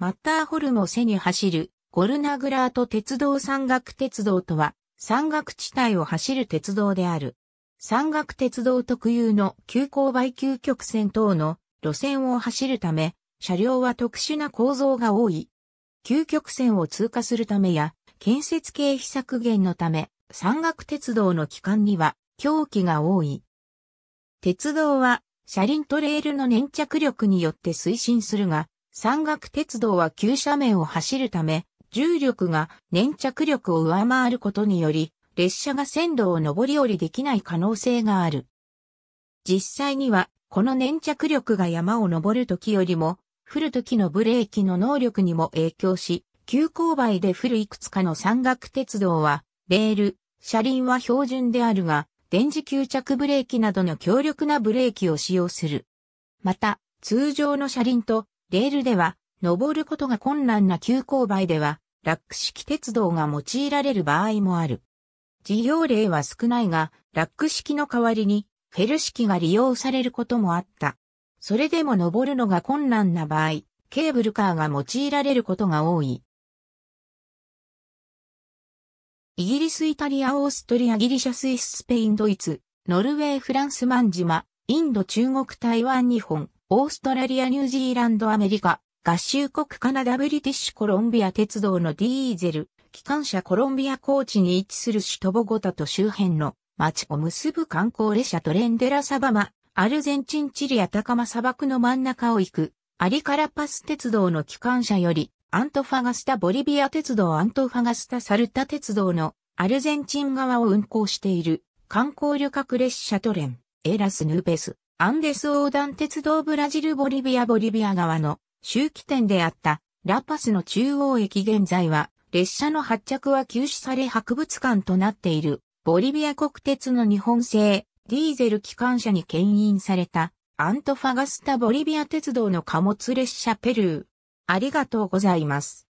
マッターホルムを背に走るゴルナグラート鉄道山岳鉄道とは山岳地帯を走る鉄道である。山岳鉄道特有の急勾配急曲線等の路線を走るため、車両は特殊な構造が多い。急曲線を通過するためや、建設経費削減のため、山岳鉄道の機関には狂気が多い。鉄道は車輪トレールの粘着力によって推進するが、山岳鉄道は急斜面を走るため、重力が粘着力を上回ることにより、列車が線路を上り下りできない可能性がある。実際には、この粘着力が山を登る時よりも、降る時のブレーキの能力にも影響し、急勾配で降るいくつかの山岳鉄道は、レール、車輪は標準であるが、電磁吸着ブレーキなどの強力なブレーキを使用する。また、通常の車輪とレールでは、登ることが困難な急勾配では、ラック式鉄道が用いられる場合もある。事業例は少ないが、ラック式の代わりに、フェル式が利用されることもあった。それでも登るのが困難な場合、ケーブルカーが用いられることが多い。イギリス、イタリア、オーストリア、ギリシャ、スイス、スペイン、ドイツ、ノルウェー、フランス、マン島、インド、中国、台湾、日本、オーストラリア、ニュージーランド、アメリカ、合衆国カナダ、ブリティッシュコロンビア鉄道のディーゼル、機関車コロンビア高地に位置する首都ボゴタと周辺の町を結ぶ観光列車トレンデラサバマ、アルゼンチンチリア高間砂漠の真ん中を行く、アリカラパス鉄道の機関車より、アントファガスタボリビア鉄道アントファガスタサルタ鉄道のアルゼンチン側を運行している観光旅客列車トレン、エラスヌーペス。アンデス横断鉄道ブラジルボリビアボリビア側の終期点であったラパスの中央駅現在は列車の発着は休止され博物館となっているボリビア国鉄の日本製ディーゼル機関車に牽引されたアントファガスタボリビア鉄道の貨物列車ペルー。ありがとうございます。